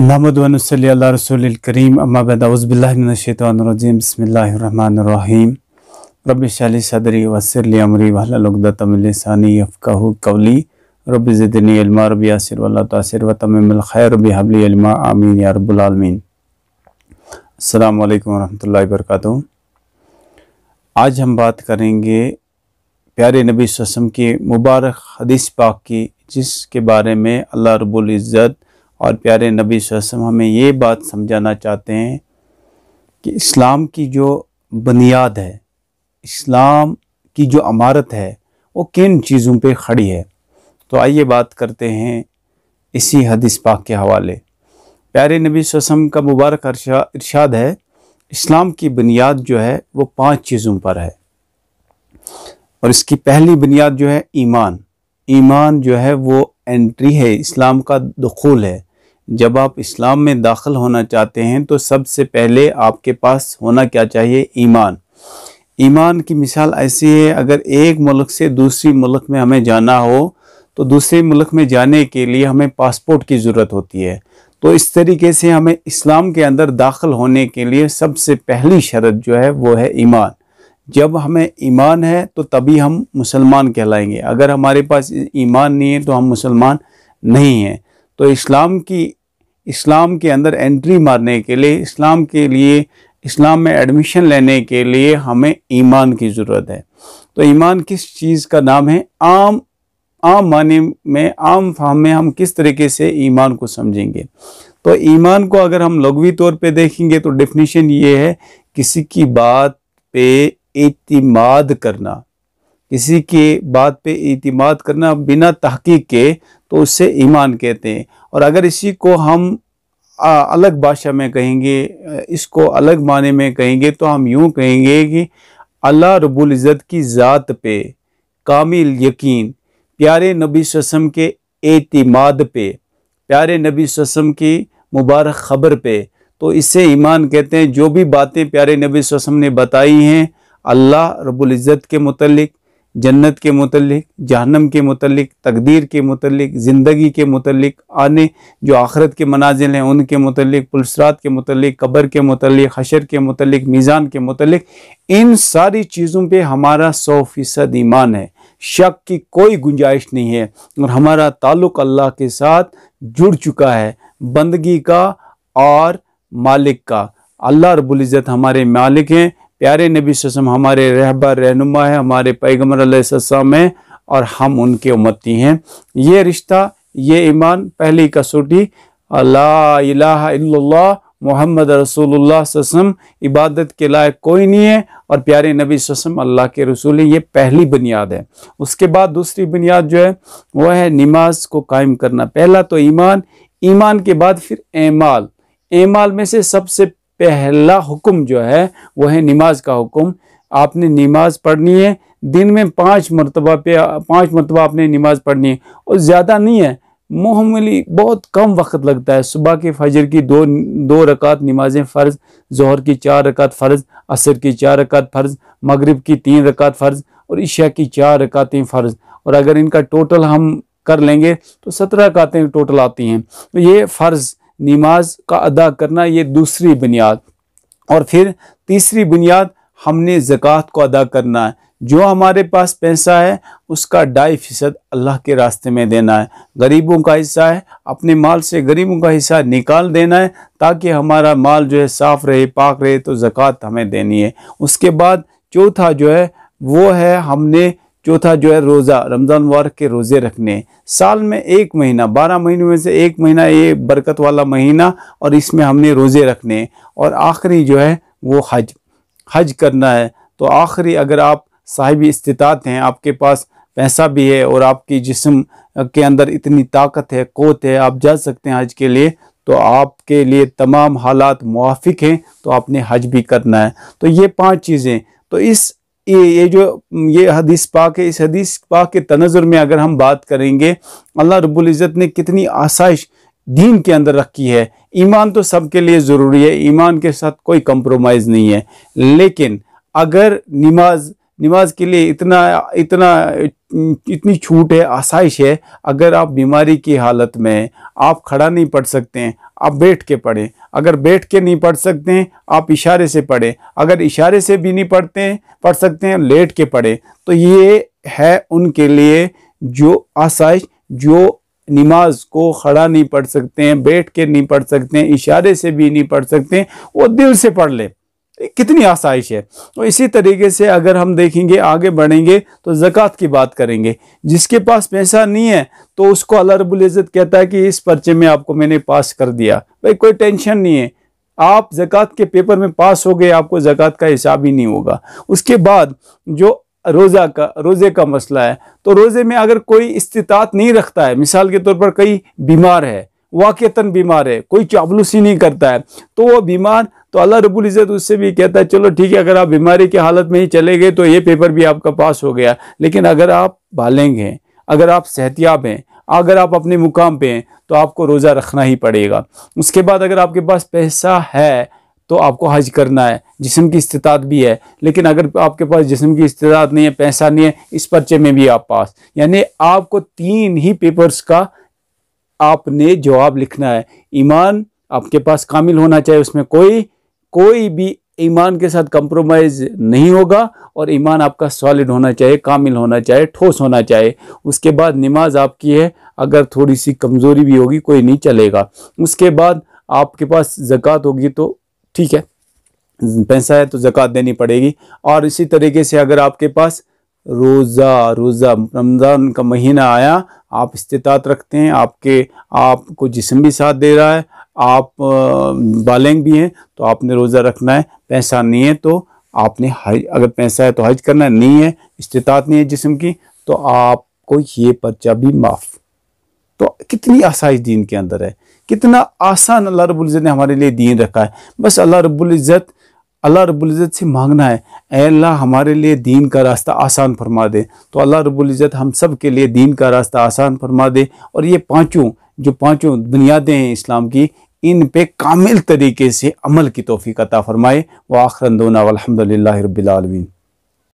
نحمد و نصلی اللہ رسول الکریم اما بعد اعوذ باللہ من الشیطان الرجیم بسم اللہ الرحمن الرحیم رب شالی صدری و اسر لی امری و حل لگدت من لسانی افقہ قولی رب زدنی علماء رب یاسر و اللہ تاثر و تمام الخیر رب حبلی علماء آمین یا رب العالمین السلام علیکم ورحمت اللہ وبرکاتہ آج ہم بات کریں گے پیارے نبی صلی اللہ علیہ وسلم کی مبارک حدیث پاک کی جس کے بارے میں اللہ رب العزت نے اور پیارے نبی صلی اللہ علیہ وسلم ہمیں یہ بات سمجھانا چاہتے ہیں کہ اسلام کی جو بنیاد ہے اسلام کی جو عمارت ہے وہ کن چیزوں پہ کھڑی ہے تو آئیے بات کرتے ہیں اسی حدیث پاک کے حوالے پیارے نبی صلی اللہ علیہ وسلم کا مبارک ارشاد ہے اسلام کی بنیاد جو ہے وہ پانچ چیزوں پر ہے اور اس کی پہلی بنیاد جو ہے ایمان ایمان جو ہے وہ انٹری ہے اسلام کا دخول ہے جب آپ اسلام میں داخل ہونا چاہتے ہیں تو سب سے پہلے آپ کے پاس ہونا کیا چاہیے ایمان ایمان کی مثال ایسی ہے اگر ایک ملک سے دوسری ملک میں ہمیں جانا ہو تو دوسرے ملک میں جانے کے لیے ہمیں پاسپورٹ کی ضرورت ہوتی ہے تو اس طریقے سے ہمیں اسلام کے اندر داخل ہونے کے لیے سب سے پہلی شرط جو ہے وہ ہے ایمان جب ہمیں ایمان ہے تو تبھی ہم مسلمان کہلائیں گے اگر ہمارے پاس ایمان نہیں ہے تو ہم مسلمان نہیں ہیں تو اسلام کی اسلام کے اندر انٹری مارنے کے لیے اسلام کے لیے اسلام میں ایڈمیشن لینے کے لیے ہمیں ایمان کی ضرورت ہے تو ایمان کس چیز کا نام ہے عام عام معنی میں عام فہم میں ہم کس طریقے سے ایمان کو سمجھیں گے تو ایمان کو اگر ہم لغوی طور پہ دیکھیں گے تو ڈیفنیشن یہ ہے کسی کی بات پہ اعتماد کرنا کسی کی بات پہ اعتماد کرنا بنا تحقیق کے تو اس سے ایمان کہتے ہیں اور اگر اسی کو ہم الگ بادشاہ میں کہیں گے اس کو الگ معنی میں کہیں گے تو ہم یوں کہیں گے کہ اللہ رب العزت کی ذات پہ کامل یقین پیارے نبی وسلم کے اعتماد پہ پیارے نبی وسلم کی مبارک خبر پہ تو اس سے ایمان کہتے ہیں جو بھی باتیں پیارے نبی وسلم نے بتائی ہیں اللہ رب العزت کے متعلق جنت کے متعلق جہنم کے متعلق تقدیر کے متعلق زندگی کے متعلق آنے جو آخرت کے منازل ہیں ان کے متعلق پلسرات کے متعلق قبر کے متعلق حشر کے متعلق میزان کے متعلق ان ساری چیزوں پہ ہمارا سو فیصد ایمان ہے شک کی کوئی گنجائش نہیں ہے اور ہمارا تعلق اللہ کے ساتھ جڑ چکا ہے بندگی کا اور مالک کا اللہ رب العزت ہمارے مالک ہیں پیارے نبی صلی اللہ علیہ وسلم ہمارے رہبہ رہنما ہے ہمارے پیغمبر علیہ السلام ہے اور ہم ان کے امتی ہیں یہ رشتہ یہ ایمان پہلی کسوٹی لا الہ الا اللہ محمد رسول اللہ صلی اللہ علیہ وسلم عبادت کے لائق کوئی نہیں ہے اور پیارے نبی صلی اللہ علیہ وسلم اللہ کے رسول ہیں یہ پہلی بنیاد ہے اس کے بعد دوسری بنیاد جو ہے وہ ہے نماز کو قائم کرنا پہلا تو ایمان ایمان کے بعد پھر اعمال اعمال میں سے سب سے پہلا حکم جو ہے وہ ہے نماز کا حکم آپ نے نماز پڑھنی ہے دن میں پانچ مرتبہ پہ پانچ مرتبہ آپ نے نماز پڑھنی ہے اور زیادہ نہیں ہے محملی بہت کم وقت لگتا ہے صبح کے فجر کی دو دو رکعت نمازیں فرض ظہر کی چار رکعت فرض عصر کی چار رکعت فرض مغرب کی تین رکعت فرض اور عشاء کی چار رکعتیں فرض اور اگر ان کا ٹوٹل ہم کر لیں گے تو سترہ رکعتیں ٹوٹل آتی ہیں تو یہ فرض نماز کا ادا کرنا یہ دوسری بنیاد اور پھر تیسری بنیاد ہم نے زکوٰۃ کو ادا کرنا ہے جو ہمارے پاس پیسہ ہے اس کا ڈھائی فیصد اللہ کے راستے میں دینا ہے غریبوں کا حصہ ہے اپنے مال سے غریبوں کا حصہ نکال دینا ہے تاکہ ہمارا مال جو ہے صاف رہے پاک رہے تو زکوٰۃ ہمیں دینی ہے اس کے بعد چوتھا جو ہے وہ ہے ہم نے چوتھا جو ہے روزہ رمضان وارک کے روزے رکھنے سال میں ایک مہینہ بارہ مہینوں میں سے ایک مہینہ یہ برکت والا مہینہ اور اس میں ہم نے روزے رکھنے اور آخری جو ہے وہ حج حج کرنا ہے تو آخری اگر آپ صاحب استطاعت ہیں آپ کے پاس پیسہ بھی ہے اور آپ کی جسم کے اندر اتنی طاقت ہے قوت ہے آپ جا سکتے ہیں حج کے لیے تو آپ کے لیے تمام حالات موافق ہیں تو آپ نے حج بھی کرنا ہے تو یہ پانچ چیزیں تو اس یہ جو یہ حدیث پاک ہے اس حدیث پاک کے تنظر میں اگر ہم بات کریں گے اللہ رب العزت نے کتنی آسائش دین کے اندر رکھی ہے ایمان تو سب کے لیے ضروری ہے ایمان کے ساتھ کوئی کمپرومائز نہیں ہے لیکن اگر نماز نماز کے لیے اتنا اتنا اتنی چھوٹ ہے آسائش ہے اگر آپ بیماری کی حالت میں آپ کھڑا نہیں پڑ سکتے ہیں آپ بیٹھ کے پڑھیں اگر بیٹھ کے نہیں پڑھ سکتے ہیں آپ اشارے سے پڑھیں اگر اشارے سے بھی نہیں پڑھتے ہیں پڑھ سکتے ہیں لیٹ کے پڑھیں تو یہ ہے ان کے لیے جو آسائش جو نماز کو کھڑا نہیں پڑھ سکتے ہیں بیٹھ کے نہیں پڑھ سکتے ہیں اشارے سے بھی نہیں پڑھ سکتے ہیں وہ دل سے پڑھ لیں کتنی آسائش ہے تو اسی طریقے سے اگر ہم دیکھیں گے آگے بڑھیں گے تو زکاة کی بات کریں گے جس کے پاس پیسہ نہیں ہے تو اس کو اللہ رب العزت کہتا ہے کہ اس پرچے میں آپ کو میں نے پاس کر دیا بھائی کوئی ٹینشن نہیں ہے آپ زکوٰۃ کے پیپر میں پاس ہو گئے آپ کو زکاة کا حساب ہی نہیں ہوگا اس کے بعد جو روزہ کا روزے کا مسئلہ ہے تو روزے میں اگر کوئی استطاعت نہیں رکھتا ہے مثال کے طور پر کئی بیمار ہے واقعتاً بیمار ہے کوئی چابلوسی نہیں کرتا ہے تو وہ بیمار تو اللہ رب العزت اس سے بھی کہتا ہے چلو ٹھیک ہے اگر آپ بیماری کی حالت میں ہی چلے گئے تو یہ پیپر بھی آپ کا پاس ہو گیا لیکن اگر آپ بھالیں گے اگر آپ صحتیاب ہیں اگر آپ اپنے مقام پہ ہیں تو آپ کو روزہ رکھنا ہی پڑے گا اس کے بعد اگر آپ کے پاس پیسہ ہے تو آپ کو حج کرنا ہے جسم کی استطاعت بھی ہے لیکن اگر آپ کے پاس جسم کی استطاعت نہیں ہے پیسہ نہیں ہے اس پرچے میں بھی آپ پاس یعنی آپ کو تین ہی پیپرز کا آپ نے جواب لکھنا ہے ایمان آپ کے پاس کامل ہونا چاہیے اس میں کوئی کوئی بھی ایمان کے ساتھ کمپرومائز نہیں ہوگا اور ایمان آپ کا سالڈ ہونا چاہیے کامل ہونا چاہے ٹھوس ہونا چاہیے اس کے بعد نماز آپ کی ہے اگر تھوڑی سی کمزوری بھی ہوگی کوئی نہیں چلے گا اس کے بعد آپ کے پاس زکوٰۃ ہوگی تو ٹھیک ہے پیسہ ہے تو زکوٰۃ دینی پڑے گی اور اسی طریقے سے اگر آپ کے پاس روزہ روزہ رمضان کا مہینہ آیا آپ استطاعت رکھتے ہیں آپ کے آپ کو جسم بھی ساتھ دے رہا ہے آپ بالنگ بھی ہیں تو آپ نے روزہ رکھنا ہے پیسہ نہیں ہے تو آپ نے حج اگر پیسہ ہے تو حج کرنا ہے نہیں ہے استطاعت نہیں ہے جسم کی تو آپ کو یہ پرچہ بھی معاف تو کتنی آسائش دین کے اندر ہے کتنا آسان اللہ رب العزت نے ہمارے لیے دین رکھا ہے بس اللہ رب العزت اللہ رب العزت سے مانگنا ہے اے اللہ ہمارے لیے دین کا راستہ آسان فرما دے تو اللہ رب العزت ہم سب کے لیے دین کا راستہ آسان فرما دے اور یہ پانچوں جو پانچوں بنیادیں ہیں اسلام کی ان پہ کامل طریقے سے عمل کی توفیق عطا فرمائے واخرندونہ الحمد للہ رب العالمین